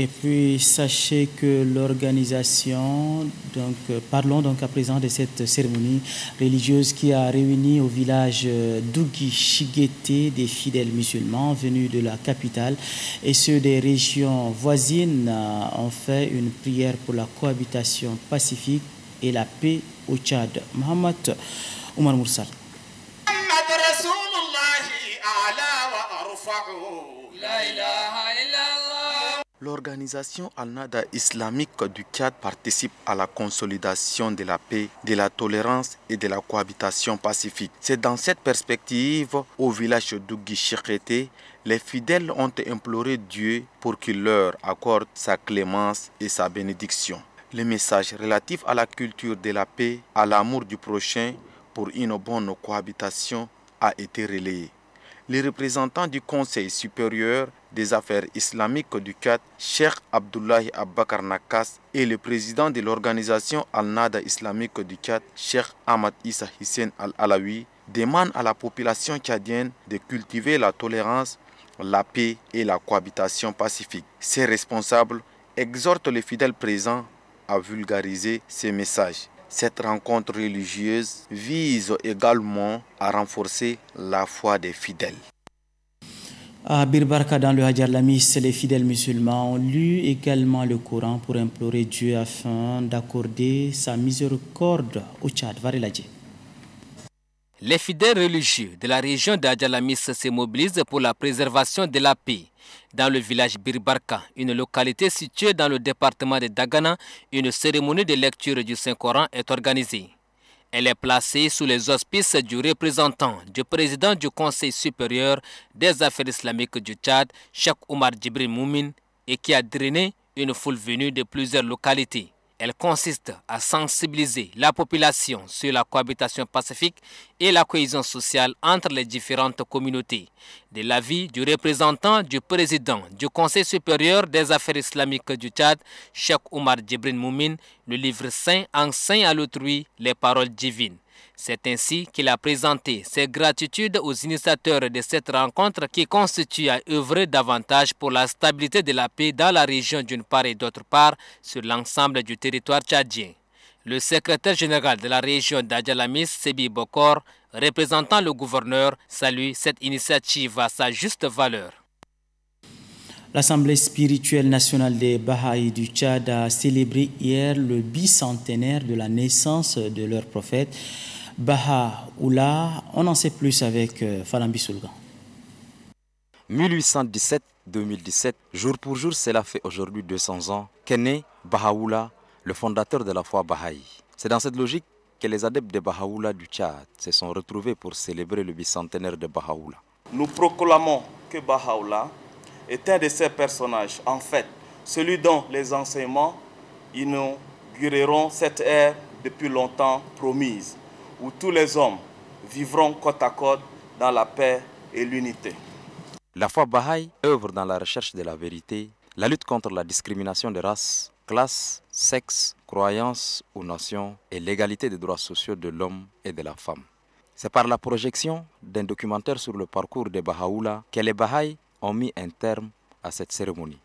Et puis, sachez que l'organisation, donc, euh, parlons donc à présent de cette cérémonie religieuse qui a réuni au village euh, d'Ougui Chigueté des fidèles musulmans venus de la capitale et ceux des régions voisines euh, ont fait une prière pour la cohabitation pacifique et la paix au Tchad. Mohamed Omar Moursal. L'organisation Al-Nada islamique du Tchad participe à la consolidation de la paix, de la tolérance et de la cohabitation pacifique. C'est dans cette perspective, au village d'Ougui les fidèles ont imploré Dieu pour qu'il leur accorde sa clémence et sa bénédiction. Le message relatif à la culture de la paix, à l'amour du prochain pour une bonne cohabitation a été relayé les représentants du Conseil supérieur des affaires islamiques du Qatar, Cheikh Abdullahi Abbakar Nakas, et le président de l'organisation Al-Nada islamique du Qatar, Cheikh Ahmad Issa Hissène Al-Alawi, demandent à la population tchadienne de cultiver la tolérance, la paix et la cohabitation pacifique. Ces responsables exhortent les fidèles présents à vulgariser ces messages. Cette rencontre religieuse vise également à renforcer la foi des fidèles. À Birbarka, dans le Hadjar Lamis, les fidèles musulmans ont lu également le Coran pour implorer Dieu afin d'accorder sa miséricorde au Tchad. Varelaje. Les fidèles religieux de la région d'Adjalamis se mobilisent pour la préservation de la paix. Dans le village Birbarka, une localité située dans le département de Dagana, une cérémonie de lecture du Saint-Coran est organisée. Elle est placée sous les auspices du représentant du président du Conseil supérieur des affaires islamiques du Tchad, Cheikh Omar Djibril Moumin, et qui a drainé une foule venue de plusieurs localités. Elle consiste à sensibiliser la population sur la cohabitation pacifique et la cohésion sociale entre les différentes communautés. De l'avis du représentant du président du Conseil supérieur des affaires islamiques du Tchad, Cheikh Omar Djibril Moumine, le livre saint enseigne à l'autrui les paroles divines. C'est ainsi qu'il a présenté ses gratitudes aux initiateurs de cette rencontre qui constitue à œuvrer davantage pour la stabilité de la paix dans la région d'une part et d'autre part sur l'ensemble du territoire tchadien. Le secrétaire général de la région d'Adjalamis, Sebi Bokor, représentant le gouverneur, salue cette initiative à sa juste valeur. L'Assemblée spirituelle nationale des Baha'is du Tchad a célébré hier le bicentenaire de la naissance de leur prophète, Baha'u'llah. On en sait plus avec Falambi Soulgan. 1817-2017, jour pour jour, cela fait aujourd'hui 200 ans qu'est né Bahaoula, le fondateur de la foi Baha'i. C'est dans cette logique que les adeptes de Bahaoula du Tchad se sont retrouvés pour célébrer le bicentenaire de Bahaoula. Nous proclamons que Bahaoula est un de ces personnages, en fait, celui dont les enseignements inaugureront cette ère depuis longtemps promise, où tous les hommes vivront côte à côte dans la paix et l'unité. La foi Baha'i œuvre dans la recherche de la vérité, la lutte contre la discrimination de race, classe, sexe, croyance ou nation et l'égalité des droits sociaux de l'homme et de la femme. C'est par la projection d'un documentaire sur le parcours des Bahaoula que les Baha'i ont mis un terme à cette cérémonie.